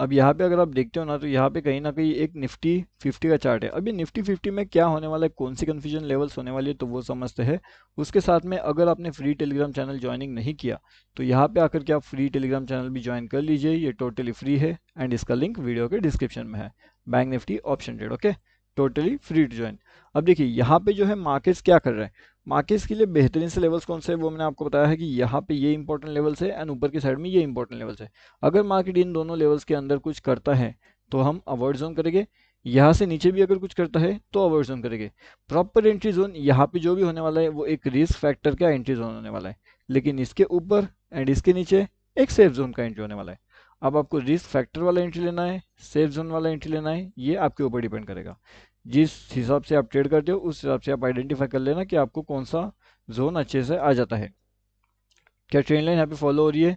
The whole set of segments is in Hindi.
अब यहाँ पे अगर आप देखते हो ना तो यहाँ पे कहीं ना कहीं एक निफ्टी 50 का चार्ट है अभी निफ्टी 50 में क्या होने वाला है कौन सी कन्फ्यूजन लेवल्स होने वाली है तो वो समझते हैं उसके साथ में अगर आपने फ्री टेलीग्राम चैनल ज्वाइनिंग नहीं किया तो यहाँ पे आकर के आप फ्री टेलीग्राम चैनल भी ज्वाइन कर लीजिए ये टोटली फ्री है एंड इसका लिंक वीडियो के डिस्क्रिप्शन में है bank Nifty option dead okay totally free to join अब देखिए यहाँ पे जो है मार्केट्स क्या कर रहा है मार्केट्स के लिए बेहतरीन से लेवल्स कौन से हैं वो मैंने आपको बताया है कि यहाँ पे ये इंपॉर्टेंट लेवल्स है एंड ऊपर की साइड में ये इंपॉर्टेंट लेवल्स है अगर मार्केट इन दोनों लेवल्स के अंदर कुछ करता है तो हम अवॉइड जोन करेंगे यहाँ से नीचे भी अगर कुछ करता है तो अवॉइड जोन करेंगे प्रॉपर एंट्री जोन यहाँ पे जो भी होने वाला है वो एक रिस्क फैक्टर का एंट्री जोन होने वाला है लेकिन इसके ऊपर एंड इसके नीचे एक सेफ जोन का एंट्री होने वाला है अब आपको रिस्क फैक्टर वाला एंट्री लेना है सेफ जोन वाला एंट्री लेना है ये आपके ऊपर डिपेंड करेगा जिस हिसाब से आप ट्रेड करते हो उस हिसाब से आप आइडेंटिफाई कर लेना कि आपको कौन सा जोन अच्छे से आ जाता है क्या ट्रेंड लाइन यहाँ पे फॉलो हो रही है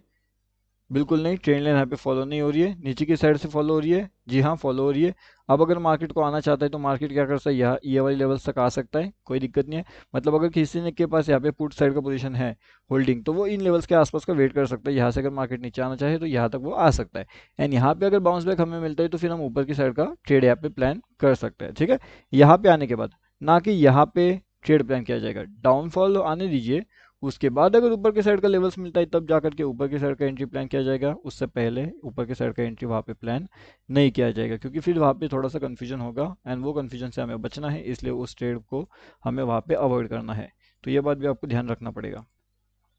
बिल्कुल नहीं ट्रेंड लाइन यहाँ पे फॉलो नहीं हो रही है नीचे की साइड से फॉलो हो रही है जी हाँ फॉलो हो रही है अब अगर मार्केट को आना चाहता है तो मार्केट क्या कर सकता है यहाँ ये वाली लेवल्स तक आ सकता है कोई दिक्कत नहीं है मतलब अगर किसी ने के पास यहाँ पे पुट साइड का पोजीशन है होल्डिंग तो वो इन लेवल्स के आसपास का वेट कर सकता है यहाँ से अगर मार्केट नीचे आना चाहे तो यहाँ तक वो आ सकता है एंड यहाँ पे अगर बाउंस बैक हमें मिलता है तो फिर हम ऊपर की साइड का ट्रेड यहाँ पे प्लान कर सकते हैं ठीक है यहाँ पे आने के बाद ना कि यहाँ पे ट्रेड प्लान किया जाएगा डाउनफॉल आने दीजिए उसके बाद अगर ऊपर के साइड का लेवल्स मिलता है तब जाकर के ऊपर के साइड का एंट्री प्लान किया जाएगा उससे पहले ऊपर के साइड का एंट्री वहाँ पे प्लान नहीं किया जाएगा क्योंकि फिर वहाँ पे थोड़ा सा कन्फ्यूजन होगा एंड वो कन्फ्यूजन से हमें बचना है इसलिए उस ट्रेड को हमें वहाँ पर अवॉइड करना है तो ये बात भी आपको ध्यान रखना पड़ेगा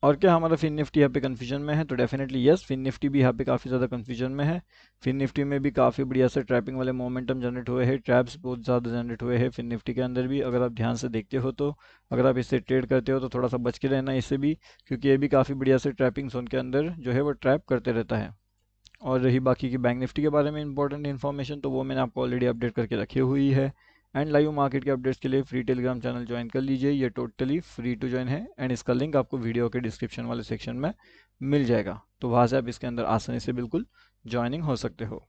और क्या हमारा फिन निफ्टी यहाँ पे कन्फ्यूजन में है तो डेफिनेटली यस फिन निफ्टी भी यहाँ पे काफ़ी ज़्यादा कन्फ्यूजन में है फिन निफ्टी में भी काफ़ी बढ़िया से ट्रैपिंग वाले मोमेंटम जनरेट हुए हैं ट्रैप्स बहुत ज़्यादा जनरेट हुए हैं फिन निफ्टी के अंदर भी अगर आप ध्यान से देखते हो तो अगर आप इससे ट्रेड करते हो तो थोड़ा सा बच के रहना इससे भी क्योंकि ये भी काफ़ी बढ़िया से ट्रैपिंग जोन के अंदर जो है वो ट्रैप करते रहता है और रही बाकी की बैंक निफ्टी के बारे में इंपॉर्टेंट इन्फॉर्मेशन तो वो मैंने आपको ऑलरेडी अपडेट करके रखी हुई है एंड लाइव मार्केट के अपडेट्स के लिए फ्री टेलीग्राम चैनल ज्वाइन कर लीजिए ये टोटली फ्री टू ज्वाइन है एंड इसका लिंक आपको वीडियो के डिस्क्रिप्शन वाले सेक्शन में मिल जाएगा तो वहाँ से आप इसके अंदर आसानी से बिल्कुल ज्वाइनिंग हो सकते हो